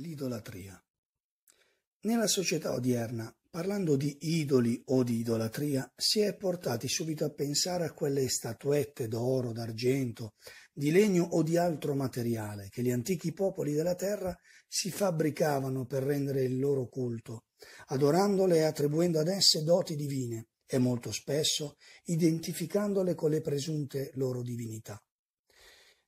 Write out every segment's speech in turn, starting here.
L'idolatria. Nella società odierna, parlando di idoli o di idolatria, si è portati subito a pensare a quelle statuette d'oro, d'argento, di legno o di altro materiale che gli antichi popoli della terra si fabbricavano per rendere il loro culto, adorandole e attribuendo ad esse doti divine e molto spesso identificandole con le presunte loro divinità.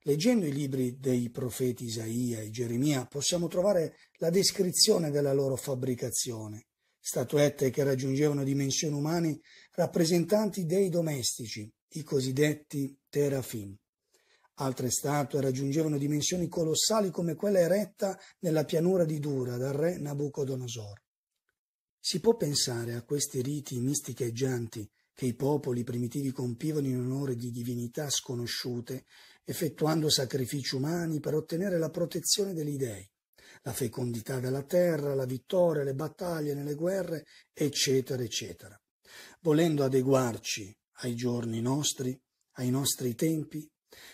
Leggendo i libri dei profeti Isaia e Geremia possiamo trovare la descrizione della loro fabbricazione, statuette che raggiungevano dimensioni umane rappresentanti dei domestici, i cosiddetti terafim. Altre statue raggiungevano dimensioni colossali come quella eretta nella pianura di Dura dal re Nabucodonosor. Si può pensare a questi riti misticheggianti che i popoli primitivi compivano in onore di divinità sconosciute effettuando sacrifici umani per ottenere la protezione degli dei, la fecondità della terra, la vittoria, le battaglie nelle guerre, eccetera, eccetera. Volendo adeguarci ai giorni nostri, ai nostri tempi,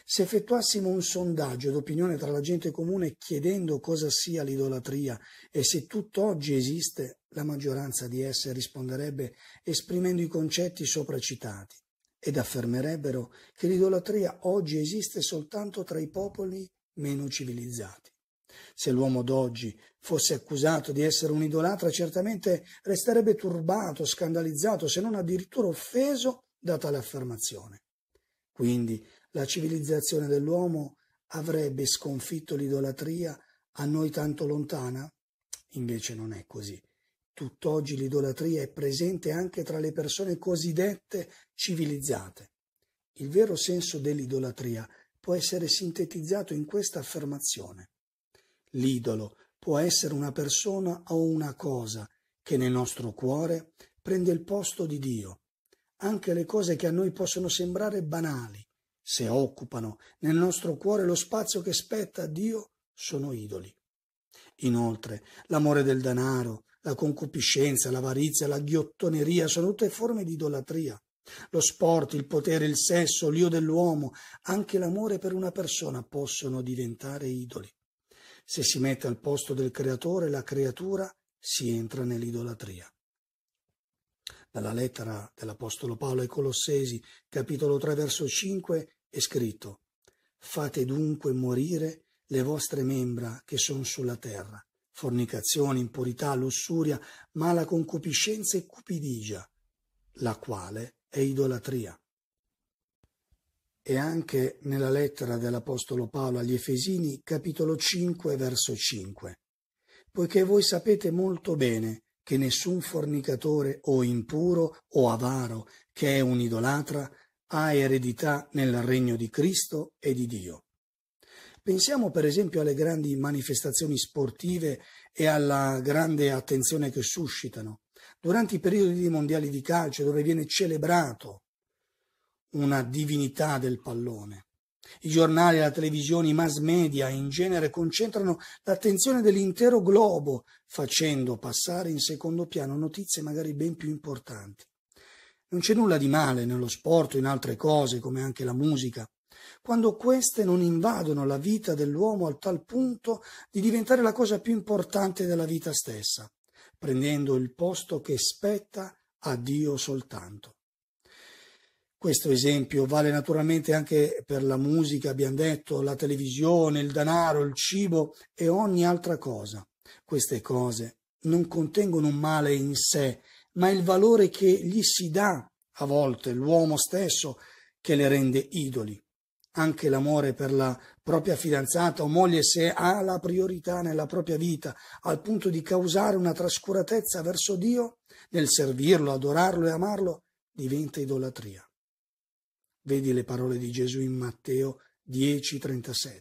se effettuassimo un sondaggio d'opinione tra la gente comune chiedendo cosa sia l'idolatria e se tutt'oggi esiste, la maggioranza di esse risponderebbe esprimendo i concetti sopracitati, ed affermerebbero che l'idolatria oggi esiste soltanto tra i popoli meno civilizzati. Se l'uomo d'oggi fosse accusato di essere un idolatra, certamente resterebbe turbato, scandalizzato, se non addirittura offeso da tale affermazione. Quindi la civilizzazione dell'uomo avrebbe sconfitto l'idolatria a noi tanto lontana? Invece non è così. Tutt'oggi l'idolatria è presente anche tra le persone cosiddette civilizzate. Il vero senso dell'idolatria può essere sintetizzato in questa affermazione. L'idolo può essere una persona o una cosa che nel nostro cuore prende il posto di Dio. Anche le cose che a noi possono sembrare banali, se occupano nel nostro cuore lo spazio che spetta a Dio, sono idoli. Inoltre, l'amore del denaro, la concupiscenza, l'avarizia, la ghiottoneria sono tutte forme di idolatria. Lo sport, il potere, il sesso, l'io dell'uomo, anche l'amore per una persona possono diventare idoli. Se si mette al posto del creatore la creatura, si entra nell'idolatria. Dalla lettera dell'Apostolo Paolo ai Colossesi, capitolo 3, verso 5, è scritto Fate dunque morire le vostre membra che sono sulla terra, fornicazione, impurità, lussuria, mala concupiscenza e cupidigia, la quale è idolatria. E anche nella lettera dell'Apostolo Paolo agli Efesini, capitolo 5, verso 5. Poiché voi sapete molto bene che nessun fornicatore o impuro o avaro, che è un idolatra, ha eredità nel regno di Cristo e di Dio. Pensiamo per esempio alle grandi manifestazioni sportive e alla grande attenzione che suscitano. Durante i periodi di mondiali di calcio dove viene celebrato una divinità del pallone. I giornali, la televisione, i mass media in genere concentrano l'attenzione dell'intero globo, facendo passare in secondo piano notizie magari ben più importanti. Non c'è nulla di male nello sport o in altre cose, come anche la musica quando queste non invadono la vita dell'uomo al tal punto di diventare la cosa più importante della vita stessa, prendendo il posto che spetta a Dio soltanto. Questo esempio vale naturalmente anche per la musica, abbiamo detto, la televisione, il denaro, il cibo e ogni altra cosa. Queste cose non contengono un male in sé, ma il valore che gli si dà a volte l'uomo stesso che le rende idoli anche l'amore per la propria fidanzata o moglie se ha la priorità nella propria vita al punto di causare una trascuratezza verso Dio nel servirlo, adorarlo e amarlo, diventa idolatria. Vedi le parole di Gesù in Matteo 10:37.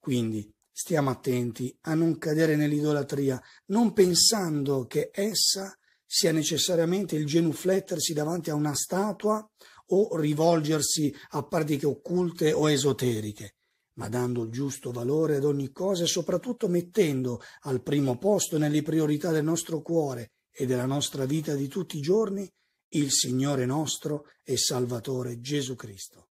Quindi stiamo attenti a non cadere nell'idolatria, non pensando che essa sia necessariamente il genuflettersi davanti a una statua o rivolgersi a pratiche occulte o esoteriche, ma dando il giusto valore ad ogni cosa e soprattutto mettendo al primo posto nelle priorità del nostro cuore e della nostra vita di tutti i giorni il Signore nostro e Salvatore Gesù Cristo.